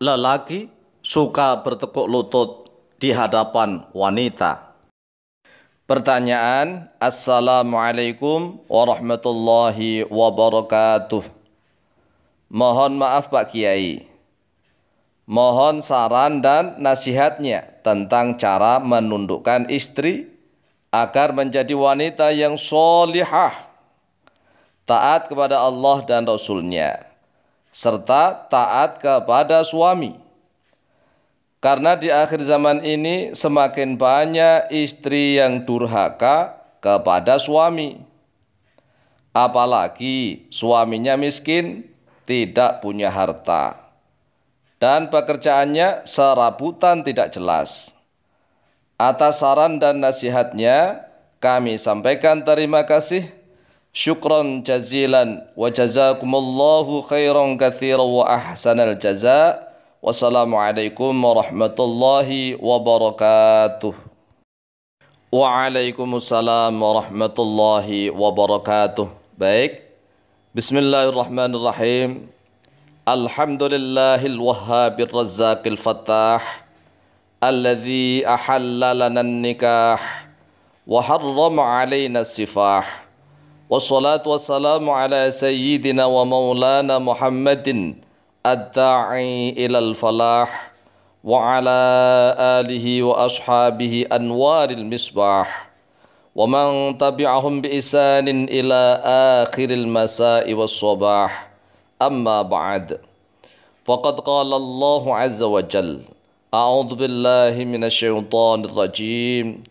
lelaki suka bertekuk lutut di hadapan wanita. Pertanyaan, Assalamualaikum warahmatullahi wabarakatuh. Mohon maaf Pak Kiai. Mohon saran dan nasihatnya tentang cara menundukkan istri agar menjadi wanita yang solihah, taat kepada Allah dan Rasulnya. nya serta taat kepada suami. Karena di akhir zaman ini semakin banyak istri yang durhaka kepada suami. Apalagi suaminya miskin, tidak punya harta. Dan pekerjaannya serabutan tidak jelas. Atas saran dan nasihatnya, kami sampaikan terima kasih. شكرا جزيلا وجزاكم الله خيرا كثيرا وأحسن الجزاء والسلام عليكم ورحمة الله وبركاته وعليكم السلام ورحمة الله وبركاته بيك بسم الله الرحمن الرحيم الحمد لله الوهاب الرزاق الفتاح الذي أحل لنا النكاح وحرم علينا السفاح والصلاة والسلام على سيدنا ومولانا محمد الداعي إلى الفلاح وعلى آله وأصحابه أنوار المصباح ومن تبعهم بإحسان إلى آخر المساء والصباح أما بعد فقد قال الله عز وجل أعوذ بالله من الشيطان الرجيم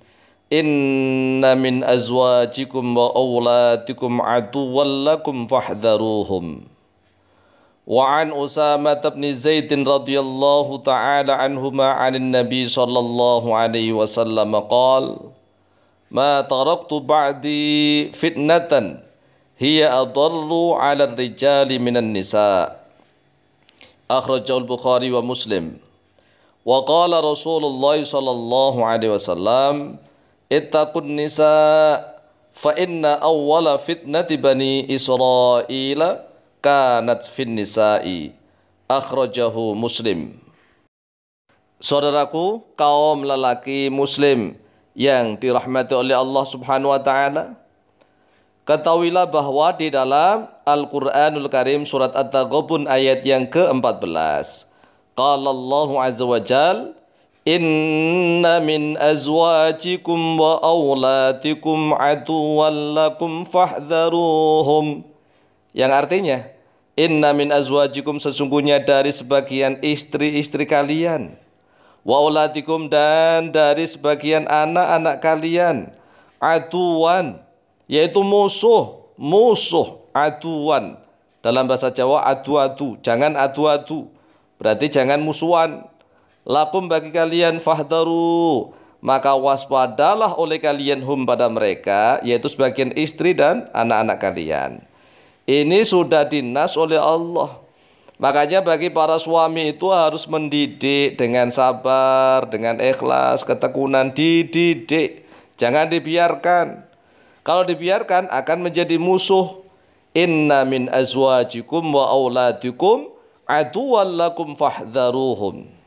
إن من أزواجكم وأولادكم عدوا لكم فاحذروهم وعن أسامة بن زيد رضي الله تعالى عنهما عن النبي صلى الله عليه وسلم قال ما تركت بعدي فتنة هي أضر على الرجال من النساء أخرجه البخاري ومسلم وقال رسول الله صلى الله عليه وسلم ittaqun nisa fa inna awwala fitnati bani Israila kanat fin nisa'i akhrajahu muslim Saudaraku kaum lelaki muslim yang dirahmati oleh Allah Subhanahu wa taala ketahuilah bahwa di dalam Al-Qur'anul Karim surat At-Taghabun ayat yang ke-14 qala Allahu azza wa jalla Inna min azwajikum wa awlatikum aduwan lakum fahdharuhum. Yang artinya, Inna min azwajikum sesungguhnya dari sebagian istri-istri kalian. Wa awlatikum dan dari sebagian anak-anak kalian. Aduwan, yaitu musuh, musuh, aduwan. Dalam bahasa Jawa adu-adu, jangan adu-adu. Berarti jangan musuhan, lakum bagi kalian fahdaru maka waspadalah oleh kalian hum pada mereka yaitu sebagian istri dan anak-anak kalian ini sudah dinas oleh Allah makanya bagi para suami itu harus mendidik dengan sabar dengan ikhlas ketekunan dididik jangan dibiarkan kalau dibiarkan akan menjadi musuh inna min azwajikum wa auladikum aduwallakum fahdharuhum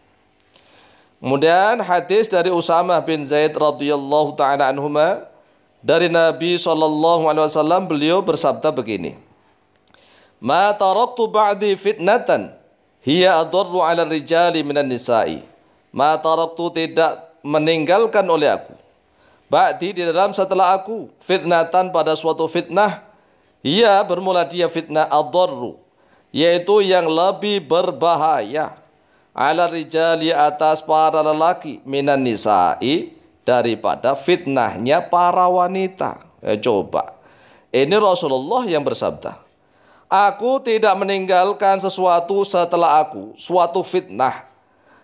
Kemudian hadis dari Usamah bin Zaid radhiyallahu taala anhuma dari Nabi sallallahu alaihi wasallam beliau bersabda begini. Ma taraktu ba'di fitnatan hiya adarru 'ala rijali minan nisa'i. Ma taraktu tidak meninggalkan oleh aku. Ba'di di dalam setelah aku fitnatan pada suatu fitnah ia bermula dia fitnah adarru yaitu yang lebih berbahaya ala rijali atas para lelaki minan nisa'i daripada fitnahnya para wanita. Eh, coba. Ini Rasulullah yang bersabda. Aku tidak meninggalkan sesuatu setelah aku, suatu fitnah.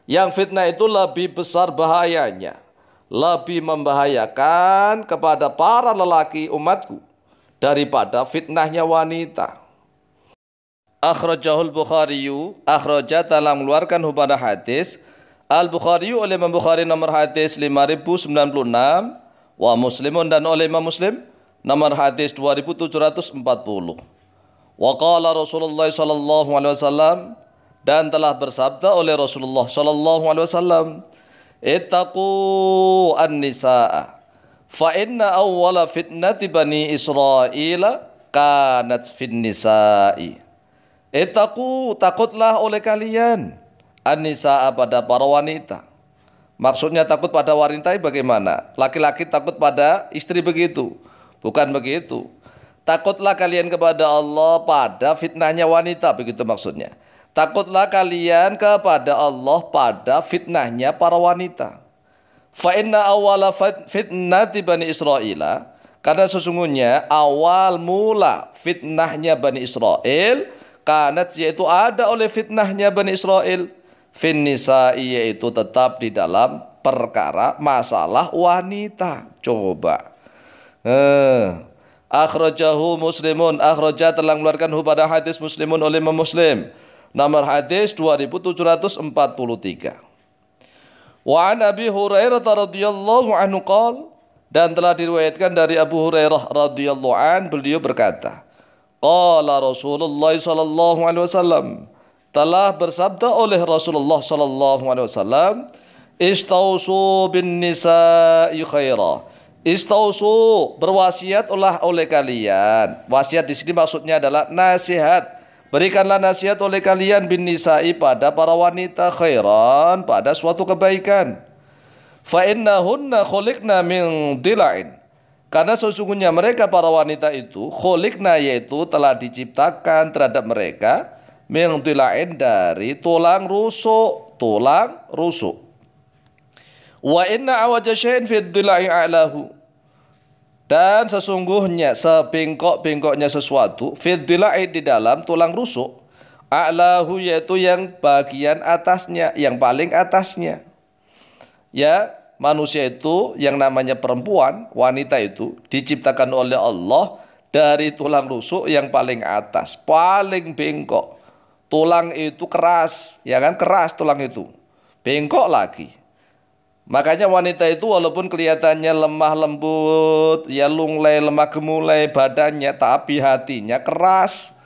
Yang fitnah itu lebih besar bahayanya. Lebih membahayakan kepada para lelaki umatku daripada fitnahnya wanita akhrajahul Bukhariyu Akhrajah telah mengeluarkan hubana hadis Al Bukhari oleh Imam Bukhari nomor hadis 5096 wa Muslimun dan oleh Imam Muslim nomor hadis 2740 wa qala Rasulullah sallallahu alaihi wasallam dan telah bersabda oleh Rasulullah sallallahu alaihi wasallam ittaqu an-nisaa fa inna awwala fitnati bani Israila kanat fin nisa'i Etaku takutlah oleh kalian Anissa pada para wanita Maksudnya takut pada wanita bagaimana? Laki-laki takut pada istri begitu Bukan begitu Takutlah kalian kepada Allah pada fitnahnya wanita Begitu maksudnya Takutlah kalian kepada Allah pada fitnahnya para wanita Fa'inna awala fitnati Bani Israel Karena sesungguhnya awal mula fitnahnya Bani Israel kanat yaitu ada oleh fitnahnya Bani Israel fin nisa'i yaitu tetap di dalam perkara masalah wanita coba eh akhrajahu muslimun akhraja telah mengeluarkan pada hadis muslimun oleh muslim nomor hadis 2743 wa an abi hurairah radhiyallahu anhu qala dan telah diriwayatkan dari Abu Hurairah radhiyallahu an beliau berkata Qala Rasulullah sallallahu alaihi wasallam telah bersabda oleh Rasulullah sallallahu alaihi wasallam istausu bin nisa'i khaira istausu berwasiatlah oleh kalian wasiat di sini maksudnya adalah nasihat berikanlah nasihat oleh kalian bin nisa'i pada para wanita khairan pada suatu kebaikan fa innahunna khuliqna min dila'in karena sesungguhnya mereka para wanita itu kholikna yaitu telah diciptakan terhadap mereka mengtilain dari tulang rusuk, tulang rusuk. Wa inna awaja syai'in fi a'lahu. Dan sesungguhnya sebengkok-bengkoknya sesuatu fi di dalam tulang rusuk a'lahu yaitu yang bagian atasnya, yang paling atasnya. Ya, manusia itu yang namanya perempuan, wanita itu diciptakan oleh Allah dari tulang rusuk yang paling atas, paling bengkok. Tulang itu keras, ya kan keras tulang itu. Bengkok lagi. Makanya wanita itu walaupun kelihatannya lemah lembut, ya lunglai, lemah gemulai badannya, tapi hatinya keras.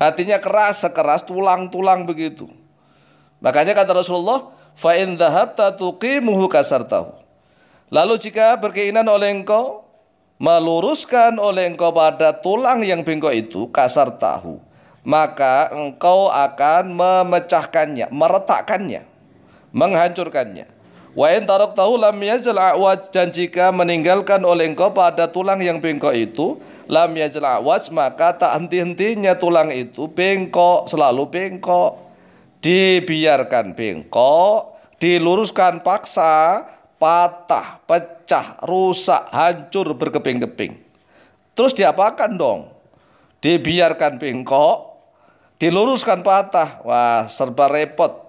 Hatinya keras, sekeras tulang-tulang begitu. Makanya kata Rasulullah, fa in dhahabta tuqimuhu kasartahu. Lalu jika berkeinginan oleh engkau meluruskan oleh engkau pada tulang yang bengkok itu kasar tahu, maka engkau akan memecahkannya, meretakkannya, menghancurkannya. Wa in tahu lam yazal awaj dan jika meninggalkan oleh engkau pada tulang yang bengkok itu lam yazal awaj maka tak henti-hentinya tulang itu bengkok, selalu bengkok dibiarkan bengkok, diluruskan paksa, patah, pecah, rusak, hancur berkeping-keping. Terus diapakan dong? Dibiarkan bengkok, diluruskan patah. Wah, serba repot.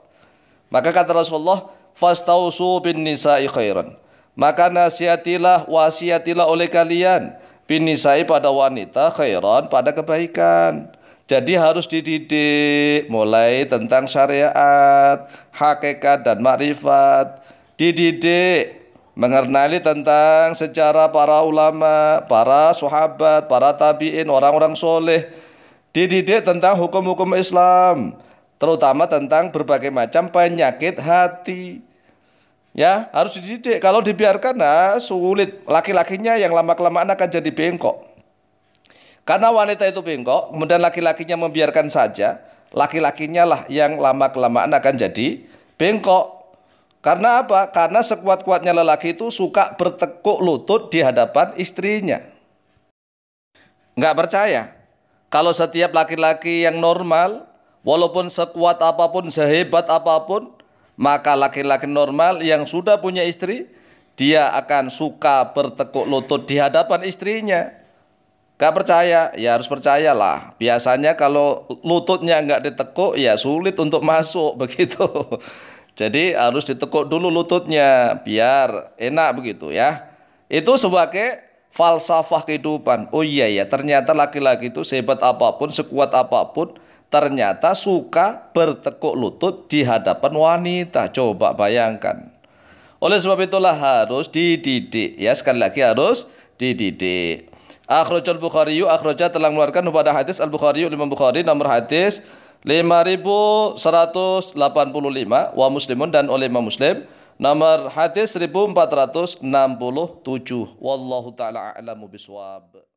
Maka kata Rasulullah, "Fastausu bin nisa'i khairan." Maka nasihatilah, wasiatilah oleh kalian bin nisa'i pada wanita khairan pada kebaikan. Jadi harus dididik mulai tentang syariat, hakikat dan makrifat. Dididik mengenali tentang sejarah para ulama, para sahabat, para tabiin, orang-orang soleh. Dididik tentang hukum-hukum Islam, terutama tentang berbagai macam penyakit hati. Ya, harus dididik. Kalau dibiarkan, nah, sulit. Laki-lakinya yang lama-kelamaan akan jadi bengkok. Karena wanita itu bengkok, kemudian laki-lakinya membiarkan saja, laki-lakinya lah yang lama-kelamaan akan jadi bengkok. Karena apa? Karena sekuat-kuatnya lelaki itu suka bertekuk lutut di hadapan istrinya. Nggak percaya? Kalau setiap laki-laki yang normal, walaupun sekuat apapun, sehebat apapun, maka laki-laki normal yang sudah punya istri, dia akan suka bertekuk lutut di hadapan istrinya. Gak percaya, ya harus percayalah. Biasanya kalau lututnya nggak ditekuk, ya sulit untuk masuk begitu. Jadi harus ditekuk dulu lututnya, biar enak begitu ya. Itu sebagai falsafah kehidupan. Oh iya ya, ternyata laki-laki itu sehebat apapun, sekuat apapun, ternyata suka bertekuk lutut di hadapan wanita. Coba bayangkan. Oleh sebab itulah harus dididik ya sekali lagi harus dididik. Akhrajal Bukhari akhraja telah mengeluarkan pada hadis Al Bukhari Imam Bukhari nomor hadis 5185 wa Muslimun dan oleh Imam Muslim nomor hadis 1467 wallahu taala a'lamu biswab